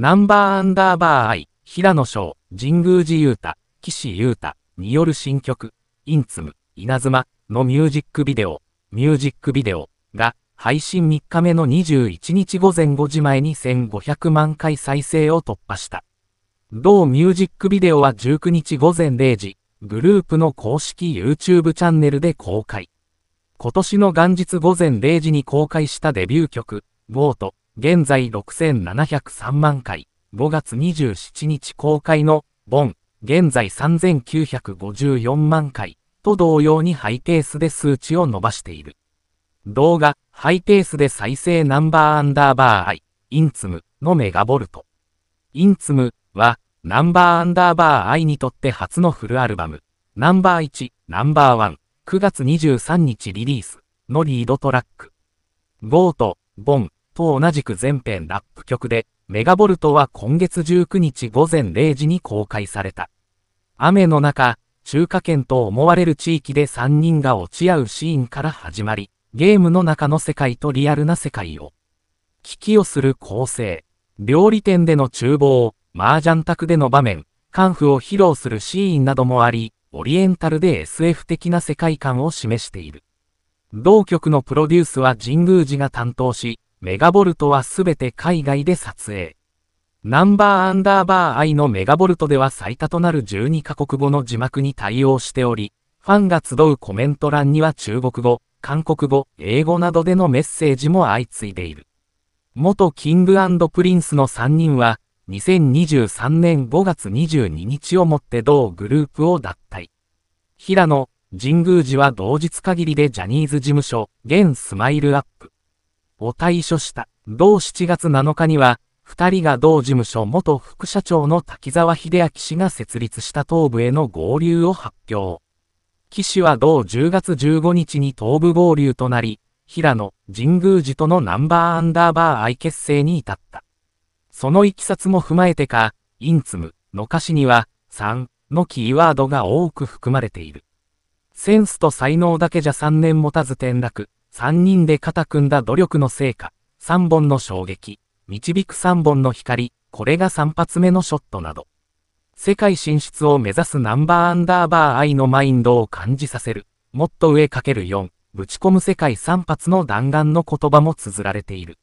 ナンバーアンダーバー I、平野翔、神宮寺勇太、岸優太による新曲、インツム、稲妻のミュージックビデオ、ミュージックビデオが配信3日目の21日午前5時前に1500万回再生を突破した。同ミュージックビデオは19日午前0時、グループの公式 YouTube チャンネルで公開。今年の元日午前0時に公開したデビュー曲、ゴート現在6703万回、5月27日公開の、ボン、現在3954万回、と同様にハイペースで数値を伸ばしている。動画、ハイペースで再生ナンバーアンダーバーアイインツムのメガボルト。インツムは、ナンバーアンダーバーアイにとって初のフルアルバム、ナンバー1、ナンバー1、9月23日リリースのリードトラック。ゴート、ボン、と同じく全編ラップ曲で、メガボルトは今月19日午前0時に公開された。雨の中、中華圏と思われる地域で3人が落ち合うシーンから始まり、ゲームの中の世界とリアルな世界を、危機をする構成、料理店での厨房、麻雀卓での場面、カンフを披露するシーンなどもあり、オリエンタルで SF 的な世界観を示している。同曲のプロデュースは神宮寺が担当し、メガボルトはすべて海外で撮影。ナンバーアンダーバーアイのメガボルトでは最多となる12カ国語の字幕に対応しており、ファンが集うコメント欄には中国語、韓国語、英語などでのメッセージも相次いでいる。元キングプリンスの3人は、2023年5月22日をもって同グループを脱退。平野、神宮寺は同日限りでジャニーズ事務所、現スマイルアップ。を退所した。同7月7日には、二人が同事務所元副社長の滝沢秀明氏が設立した東部への合流を発表。岸は同10月15日に東部合流となり、平野、神宮寺とのナンバーアンダーバー愛結成に至った。そのいきさつも踏まえてか、インツムの歌詞には、3のキーワードが多く含まれている。センスと才能だけじゃ3年持たず転落、3人で肩組んだ努力の成果、3本の衝撃、導く3本の光、これが3発目のショットなど。世界進出を目指すナンバーアンダーバー愛のマインドを感じさせる。もっと上かける4、ぶち込む世界3発の弾丸の言葉も綴られている。